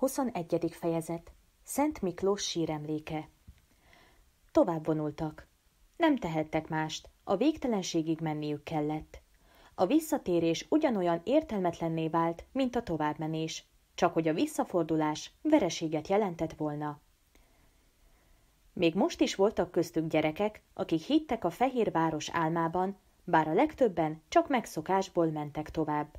21. fejezet Szent Miklós síremléke Tovább vonultak. Nem tehettek mást, a végtelenségig menniük kellett. A visszatérés ugyanolyan értelmetlenné vált, mint a továbbmenés, csak hogy a visszafordulás vereséget jelentett volna. Még most is voltak köztük gyerekek, akik hittek a fehér város álmában, bár a legtöbben csak megszokásból mentek tovább.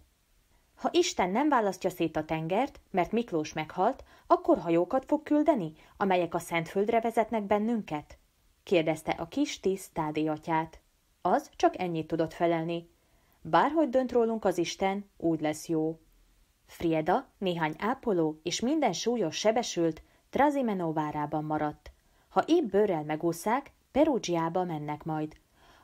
Ha Isten nem választja szét a tengert, mert Miklós meghalt, akkor hajókat fog küldeni, amelyek a Szentföldre vezetnek bennünket? kérdezte a kis tíz tádi atyát. Az csak ennyit tudott felelni. Bárhogy dönt rólunk az Isten, úgy lesz jó. Frieda, néhány ápoló és minden súlyos sebesült Trazimeno várában maradt. Ha épp bőrrel megúszák, Perugiába mennek majd.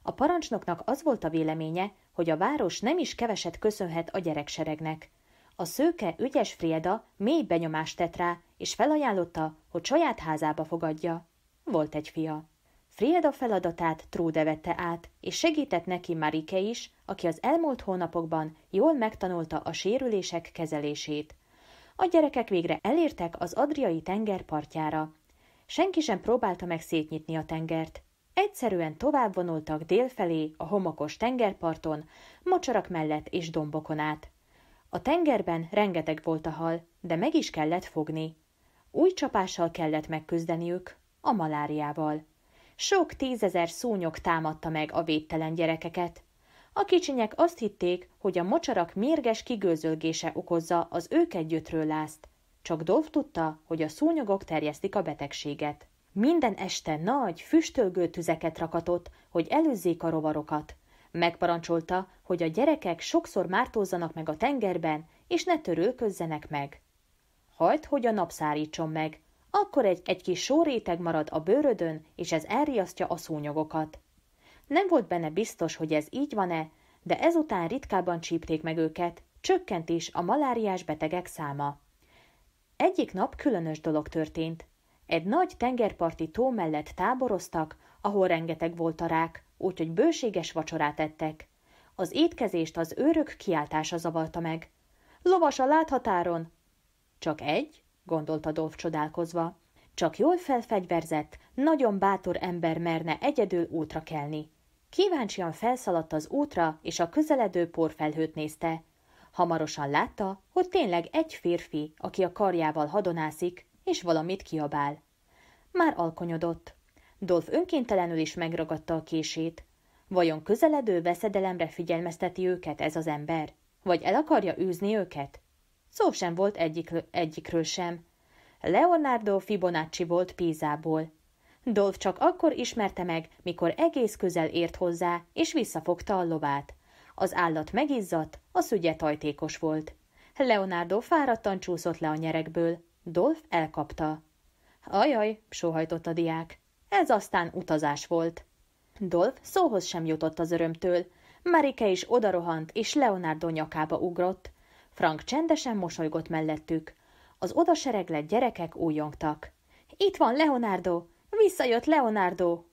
A parancsnoknak az volt a véleménye, hogy a város nem is keveset köszönhet a gyerekseregnek. A szőke ügyes Frieda mély benyomást tett rá, és felajánlotta, hogy saját házába fogadja. Volt egy fia. Frieda feladatát Tróde vette át, és segített neki Marike is, aki az elmúlt hónapokban jól megtanulta a sérülések kezelését. A gyerekek végre elértek az Adriai tenger partjára. Senki sem próbálta meg szétnyitni a tengert. Egyszerűen tovább vonultak délfelé a homokos tengerparton, mocsarak mellett és dombokon át. A tengerben rengeteg volt a hal, de meg is kellett fogni. Új csapással kellett megküzdeniük, a maláriával. Sok tízezer szúnyog támadta meg a védtelen gyerekeket. A kicsinyek azt hitték, hogy a mocsarak mérges kigőzölgése okozza az ők együttről lázt. Csak Dolf tudta, hogy a szúnyogok terjesztik a betegséget. Minden este nagy, füstölgő tüzeket rakatott, hogy előzzék a rovarokat. Megparancsolta, hogy a gyerekek sokszor mártózzanak meg a tengerben, és ne törőközzenek meg. Hajt, hogy a nap szárítson meg, akkor egy, egy kis sóréteg marad a bőrödön, és ez elriasztja a szúnyogokat. Nem volt benne biztos, hogy ez így van-e, de ezután ritkábban csípték meg őket, csökkent is a maláriás betegek száma. Egyik nap különös dolog történt. Egy nagy tengerparti tó mellett táboroztak, ahol rengeteg volt a rák, úgyhogy bőséges vacsorát ettek. Az étkezést az őrök kiáltása zavarta meg. Lovas a láthatáron! Csak egy? gondolta Dolf csodálkozva. Csak jól felfegyverzett, nagyon bátor ember merne egyedül útra kelni. Kíváncsian felszaladt az útra, és a közeledő porfelhőt nézte. Hamarosan látta, hogy tényleg egy férfi, aki a karjával hadonászik, és valamit kiabál. Már alkonyodott. Dolf önkéntelenül is megragadta a kését. Vajon közeledő veszedelemre figyelmezteti őket ez az ember? Vagy el akarja űzni őket? Szó sem volt egyik, egyikről sem. Leonardo Fibonacci volt Pízából. Dolf csak akkor ismerte meg, mikor egész közel ért hozzá, és visszafogta a lovát. Az állat megizzadt, a szügye tajtékos volt. Leonardo fáradtan csúszott le a nyerekből. Dolf elkapta. Ajaj, sóhajtott a diák. Ez aztán utazás volt. Dolf szóhoz sem jutott az örömtől. Marike is odarohant, és Leonardo nyakába ugrott. Frank csendesen mosolygott mellettük. Az odasereg gyerekek újongtak. Itt van Leonardo! Visszajött Leonardo!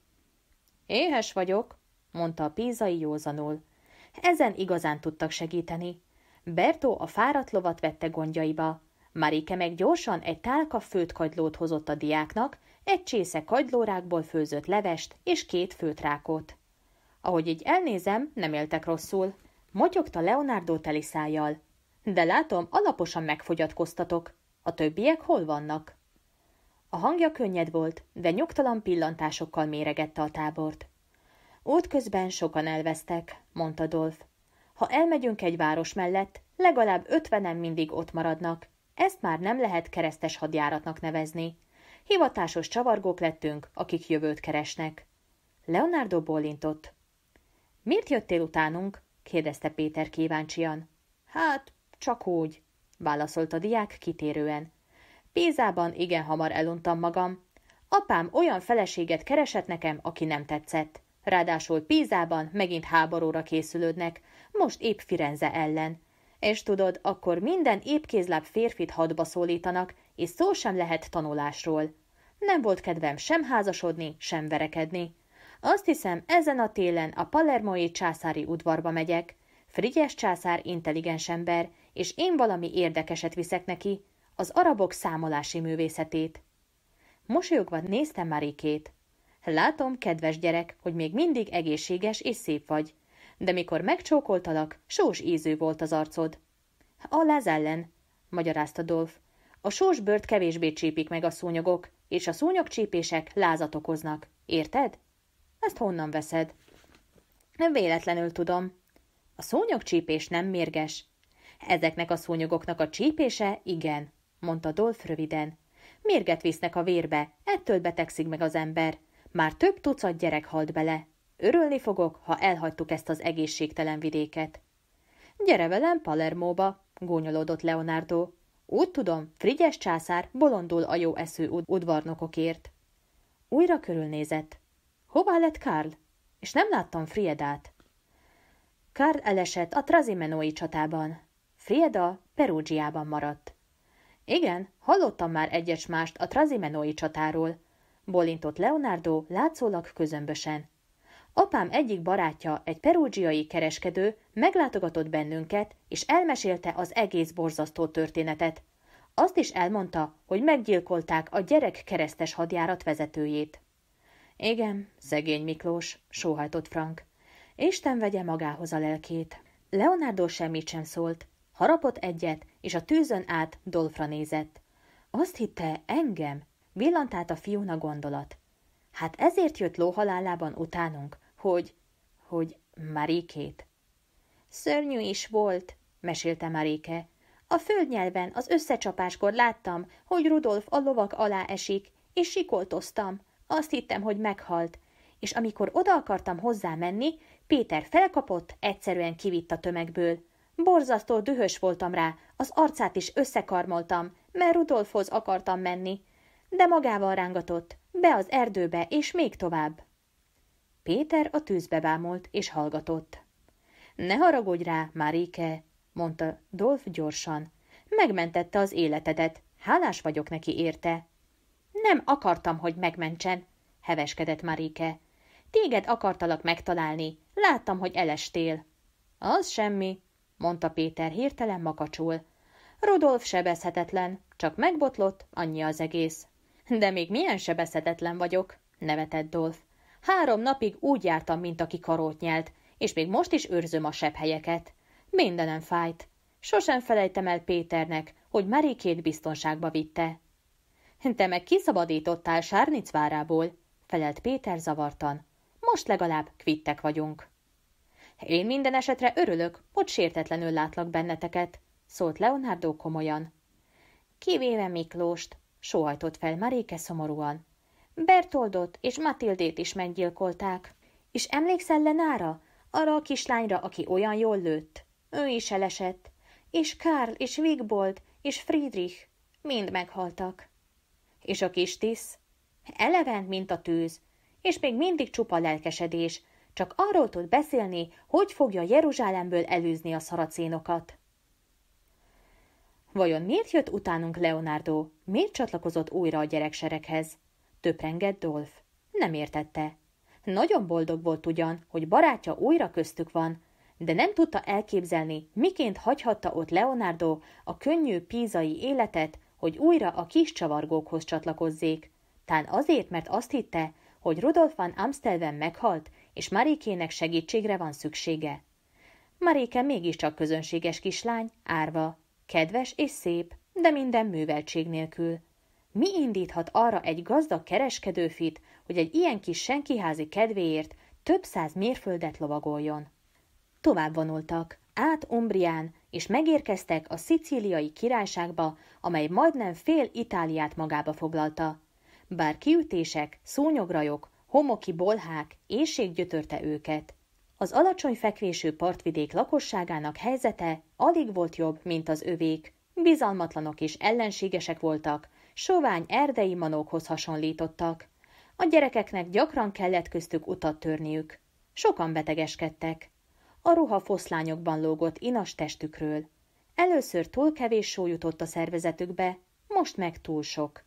Éhes vagyok, mondta a pízai józanul. Ezen igazán tudtak segíteni. Bertó a fáradt lovat vette gondjaiba. Marike meg gyorsan egy tálka főt kagylót hozott a diáknak, egy csésze kagylórákból főzött levest és két főtrákot. Ahogy így elnézem, nem éltek rosszul. Motyogta Leonardo szájjal. De látom, alaposan megfogyatkoztatok. A többiek hol vannak? A hangja könnyed volt, de nyugtalan pillantásokkal méregette a tábort. Útközben sokan elvesztek, mondta Dolf. Ha elmegyünk egy város mellett, legalább ötvenen mindig ott maradnak, ezt már nem lehet keresztes hadjáratnak nevezni. Hivatásos csavargók lettünk, akik jövőt keresnek. Leonardo bólintott. Miért jöttél utánunk? kérdezte Péter kíváncsian. Hát, csak úgy, válaszolt a diák kitérően. Pézában igen hamar eluntam magam. Apám olyan feleséget keresett nekem, aki nem tetszett. Ráadásul Pézában megint háborúra készülődnek, most épp Firenze ellen. És tudod, akkor minden épkézláb férfit hadba szólítanak, és szó sem lehet tanulásról. Nem volt kedvem sem házasodni, sem verekedni. Azt hiszem, ezen a télen a palermói császári udvarba megyek. Frigyes császár intelligens ember, és én valami érdekeset viszek neki, az arabok számolási művészetét. Mosolyogva néztem Marikét. Látom, kedves gyerek, hogy még mindig egészséges és szép vagy de mikor megcsókoltalak, sós ízű volt az arcod. A láz ellen, magyarázta Dolf. A sós bört kevésbé csípik meg a szúnyogok, és a szúnyogcsípések lázat okoznak. Érted? Ezt honnan veszed? Nem véletlenül tudom. A szúnyogcsípés nem mérges. Ezeknek a szúnyogoknak a csípése igen, mondta Dolf röviden. Mérget visznek a vérbe, ettől betegszik meg az ember. Már több tucat gyerek halt bele, Örülni fogok, ha elhagytuk ezt az egészségtelen vidéket. Gyere velem Palermóba, gónyolódott Leonardo. Úgy tudom, Frigyes császár bolondul a jó ud udvarnokokért. Újra körülnézett. Hová lett Karl? És nem láttam Friedát. Karl elesett a Trazimenói csatában. Frieda Perugiában maradt. Igen, hallottam már egyes mást a Trazimenói csatáról, bolintott Leonardo látszólag közömbösen. Apám egyik barátja, egy perúgiai kereskedő meglátogatott bennünket, és elmesélte az egész borzasztó történetet. Azt is elmondta, hogy meggyilkolták a gyerek keresztes hadjárat vezetőjét. Igen, szegény Miklós, sóhajtott Frank. Isten vegye magához a lelkét. Leonardo semmit sem szólt, harapott egyet, és a tűzön át Dolfra nézett. Azt hitte, engem? Villant át a fiúna gondolat. Hát ezért jött lóhalálában utánunk, hogy, hogy Marikét. Szörnyű is volt, mesélte Maréke. A földnyelven az összecsapáskor láttam, hogy Rudolf a lovak alá esik, és sikoltoztam. Azt hittem, hogy meghalt. És amikor oda akartam hozzá menni, Péter felkapott, egyszerűen kivitt a tömegből. Borzasztó dühös voltam rá, az arcát is összekarmoltam, mert Rudolfhoz akartam menni. De magával rángatott, be az erdőbe és még tovább. Péter a tűzbe bámult és hallgatott. Ne haragudj rá, Maríke, mondta Dolf gyorsan. Megmentette az életedet, hálás vagyok neki érte. Nem akartam, hogy megmentsen, heveskedett Maríke. Téged akartalak megtalálni, láttam, hogy elestél. Az semmi, mondta Péter hirtelen makacsul. Rodolf sebezhetetlen, csak megbotlott, annyi az egész. De még milyen sebezhetetlen vagyok, nevetett Dolf. Három napig úgy jártam, mint aki karót nyelt, és még most is őrzöm a sebb helyeket. Mindenem fájt. Sosem felejtem el Péternek, hogy Marikét biztonságba vitte. Te meg kiszabadítottál Sárnic várából, felelt Péter zavartan. Most legalább kvittek vagyunk. Én minden esetre örülök, hogy sértetlenül látlak benneteket, szólt Leonardo komolyan. Kivéve Miklóst, sóhajtott fel Maréke szomorúan. Bertoldot és Matildét is meggyilkolták. És emlékszel Lenára? Arra a kislányra, aki olyan jól lőtt. Ő is elesett. És Karl, és Wigbold, és Friedrich. Mind meghaltak. És a kis tisz? Elevent, mint a tűz. És még mindig csupa lelkesedés. Csak arról tud beszélni, hogy fogja Jeruzsálemből elűzni a szaracénokat. Vajon miért jött utánunk Leonardo? Miért csatlakozott újra a gyereksereghez? töprengett Dolf. Nem értette. Nagyon boldog volt ugyan, hogy barátja újra köztük van, de nem tudta elképzelni, miként hagyhatta ott Leonardo a könnyű pízai életet, hogy újra a kis csavargókhoz csatlakozzék. Tán azért, mert azt hitte, hogy Rudolf van Amstelven meghalt, és Marikének segítségre van szüksége. Maréke mégiscsak közönséges kislány, árva, kedves és szép, de minden műveltség nélkül. Mi indíthat arra egy gazdag kereskedőfit, hogy egy ilyen kis senkiházi kedvéért több száz mérföldet lovagoljon? Tovább vonultak, át Umbrián, és megérkeztek a szicíliai királyságba, amely majdnem fél Itáliát magába foglalta. Bár kiütések, szúnyograjok, homoki bolhák, éjség gyötörte őket. Az alacsony fekvésű partvidék lakosságának helyzete alig volt jobb, mint az övék. Bizalmatlanok és ellenségesek voltak, sovány erdei manókhoz hasonlítottak. A gyerekeknek gyakran kellett köztük utat törniük. Sokan betegeskedtek. A ruha foszlányokban lógott inas testükről. Először túl kevés só jutott a szervezetükbe, most meg túl sok.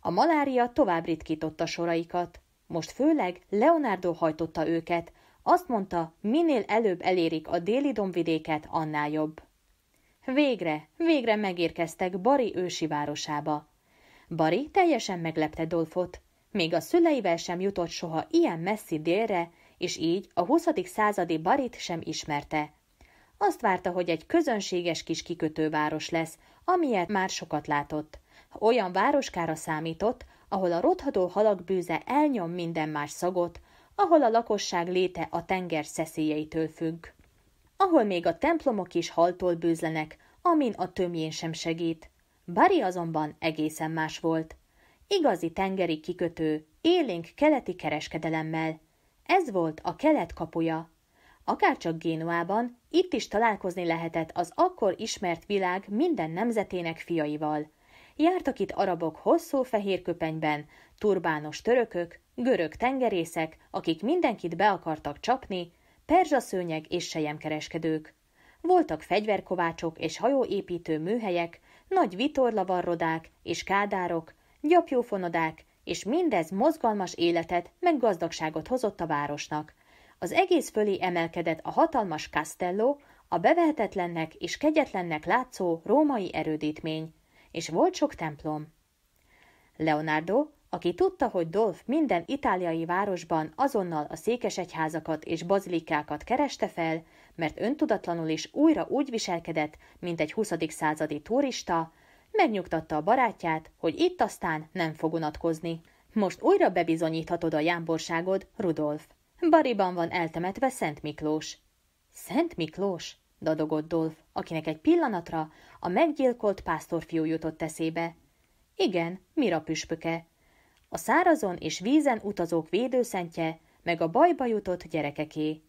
A malária tovább ritkította soraikat. Most főleg Leonardo hajtotta őket, azt mondta, minél előbb elérik a déli domvidéket, annál jobb. Végre, végre megérkeztek Bari ősi városába. Bari teljesen meglepte Dolfot. Még a szüleivel sem jutott soha ilyen messzi délre, és így a 20. századi Barit sem ismerte. Azt várta, hogy egy közönséges kis kikötőváros lesz, amilyet már sokat látott. Olyan városkára számított, ahol a rothadó halak bűze elnyom minden más szagot, ahol a lakosság léte a tenger szeszélyeitől függ. Ahol még a templomok is haltól bűzlenek, amin a tömjén sem segít. Bari azonban egészen más volt. Igazi tengeri kikötő, élénk keleti kereskedelemmel. Ez volt a kelet kapuja. Akárcsak Génuában, itt is találkozni lehetett az akkor ismert világ minden nemzetének fiaival. Jártak itt arabok hosszú fehér köpenyben, turbános törökök, görög tengerészek, akik mindenkit be akartak csapni, perzsaszőnyeg és sejemkereskedők. Voltak fegyverkovácsok és hajóépítő műhelyek, nagy vitorlavarrodák és kádárok, gyapjófonodák, és mindez mozgalmas életet meg gazdagságot hozott a városnak. Az egész fölé emelkedett a hatalmas Castello, a bevehetetlennek és kegyetlennek látszó római erődítmény, és volt sok templom. Leonardo, aki tudta, hogy Dolf minden itáliai városban azonnal a székesegyházakat és bazilikákat kereste fel, mert öntudatlanul is újra úgy viselkedett, mint egy 20. századi turista, megnyugtatta a barátját, hogy itt aztán nem fog unatkozni. Most újra bebizonyíthatod a jámborságod, Rudolf. Bariban van eltemetve Szent Miklós. Szent Miklós? dadogott Dolf, akinek egy pillanatra a meggyilkolt pásztorfiú jutott eszébe. Igen, Mira püspöke. A szárazon és vízen utazók védőszentje, meg a bajba jutott gyerekeké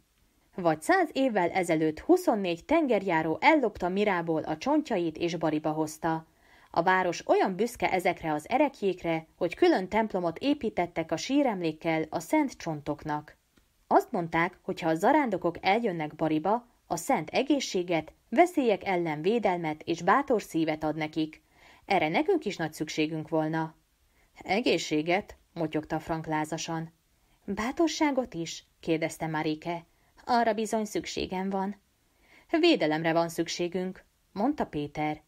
vagy száz évvel ezelőtt 24 tengerjáró ellopta Mirából a csontjait és bariba hozta. A város olyan büszke ezekre az erekjékre, hogy külön templomot építettek a síremlékkel a szent csontoknak. Azt mondták, hogy ha a zarándokok eljönnek Bariba, a szent egészséget, veszélyek ellen védelmet és bátor szívet ad nekik. Erre nekünk is nagy szükségünk volna. Egészséget? motyogta Frank lázasan. Bátorságot is? kérdezte Marike. Arra bizony szükségem van. Védelemre van szükségünk, mondta Péter.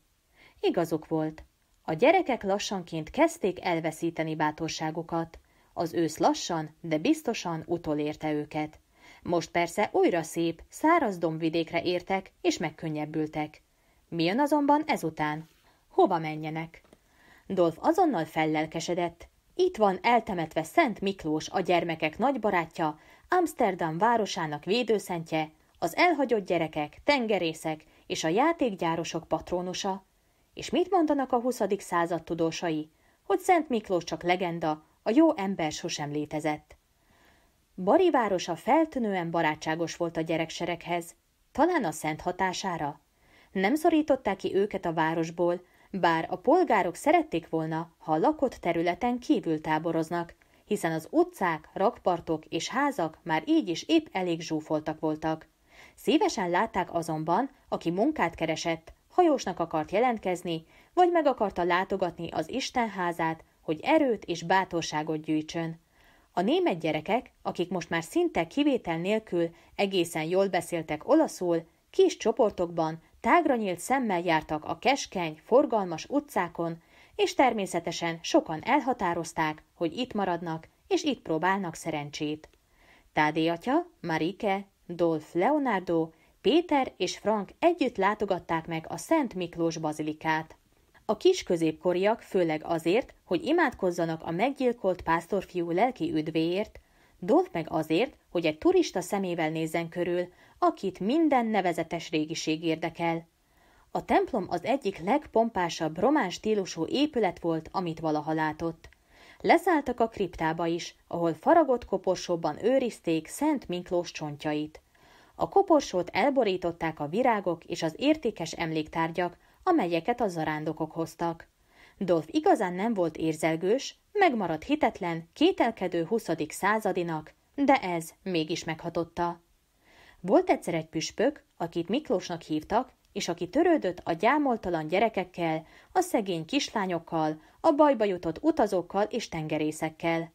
Igazuk volt. A gyerekek lassanként kezdték elveszíteni bátorságukat. Az ősz lassan, de biztosan utolérte őket. Most persze újra szép, száraz dombvidékre értek, és megkönnyebbültek. Mi jön azonban ezután? Hova menjenek? Dolf azonnal fellelkesedett. Itt van eltemetve Szent Miklós, a gyermekek nagybarátja, Amsterdam városának védőszentje, az elhagyott gyerekek, tengerészek és a játékgyárosok patrónusa. És mit mondanak a 20. század tudósai, hogy Szent Miklós csak legenda, a jó ember sosem létezett. Bari városa feltűnően barátságos volt a gyereksereghez, talán a szent hatására. Nem szorították ki őket a városból, bár a polgárok szerették volna, ha a lakott területen kívül táboroznak, hiszen az utcák, rakpartok és házak már így is épp elég zsúfoltak voltak. Szívesen látták azonban, aki munkát keresett, hajósnak akart jelentkezni, vagy meg akarta látogatni az Isten házát, hogy erőt és bátorságot gyűjtsön. A német gyerekek, akik most már szinte kivétel nélkül egészen jól beszéltek olaszul, kis csoportokban tágra nyílt szemmel jártak a keskeny, forgalmas utcákon, és természetesen sokan elhatározták, hogy itt maradnak, és itt próbálnak szerencsét. Tádé atya, Marike, Dolph Leonardo, Péter és Frank együtt látogatták meg a Szent Miklós bazilikát. A kis középkoriak főleg azért, hogy imádkozzanak a meggyilkolt pásztorfiú lelki üdvéért, Dolph meg azért, hogy egy turista szemével nézzen körül, akit minden nevezetes régiség érdekel, a templom az egyik legpompásabb román stílusú épület volt, amit valaha látott. Leszálltak a kriptába is, ahol faragott koporsóban őrizték Szent Miklós csontjait. A koporsót elborították a virágok és az értékes emléktárgyak, amelyeket a zarándokok hoztak. Dolf igazán nem volt érzelgős, megmaradt hitetlen, kételkedő 20. századinak, de ez mégis meghatotta. Volt egyszer egy püspök, akit Miklósnak hívtak, és aki törődött a gyámoltalan gyerekekkel, a szegény kislányokkal, a bajba jutott utazókkal és tengerészekkel.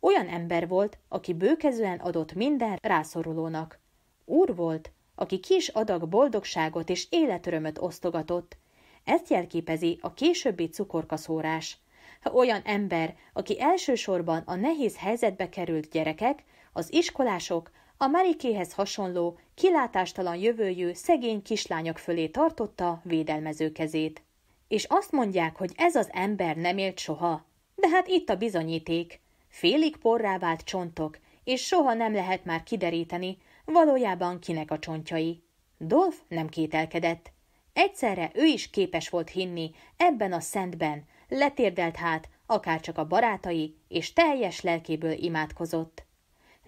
Olyan ember volt, aki bőkezően adott minden rászorulónak. Úr volt, aki kis adag boldogságot és életörömöt osztogatott. Ezt jelképezi a későbbi cukorkaszórás. Ha olyan ember, aki elsősorban a nehéz helyzetbe került gyerekek, az iskolások, a Merikéhez hasonló, kilátástalan jövőjű szegény kislányok fölé tartotta védelmező kezét. És azt mondják, hogy ez az ember nem élt soha. De hát itt a bizonyíték. Félig porrá vált csontok, és soha nem lehet már kideríteni, valójában kinek a csontjai. Dolf nem kételkedett. Egyszerre ő is képes volt hinni ebben a szentben, letérdelt hát, akárcsak a barátai, és teljes lelkéből imádkozott.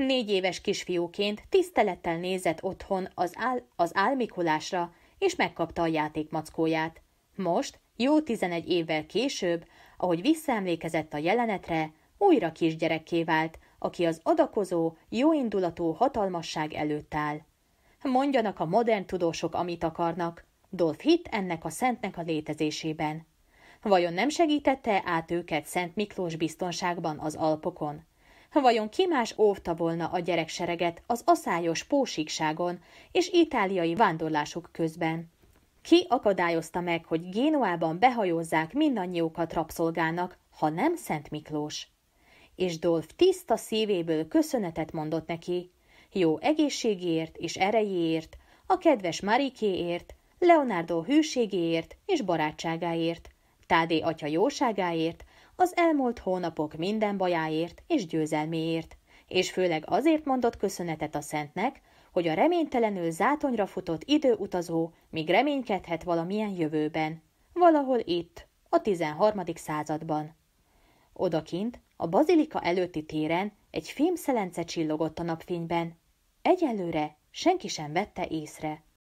Négy éves kisfiúként tisztelettel nézett otthon az, ál, az álmikulásra, és megkapta a játékmackóját. Most, jó tizenegy évvel később, ahogy visszaemlékezett a jelenetre, újra kisgyerekké vált, aki az adakozó, jóindulatú hatalmasság előtt áll. Mondjanak a modern tudósok, amit akarnak. Dolf hitt ennek a szentnek a létezésében. Vajon nem segítette át őket Szent Miklós biztonságban az Alpokon? Vajon ki más óvta volna a gyereksereget az aszályos pósíkságon és itáliai vándorlásuk közben? Ki akadályozta meg, hogy Génoában behajózzák mindannyiukat rabszolgának, ha nem Szent Miklós? És Dolf tiszta szívéből köszönetet mondott neki, jó egészségért és erejéért, a kedves Marikéért, Leonardo hűségéért és barátságáért, Tádé atya jóságáért, az elmúlt hónapok minden bajáért és győzelméért, és főleg azért mondott köszönetet a Szentnek, hogy a reménytelenül zátonyra futott időutazó még reménykedhet valamilyen jövőben, valahol itt, a 13. században. Odakint, a bazilika előtti téren egy fémszelence csillogott a napfényben. Egyelőre senki sem vette észre.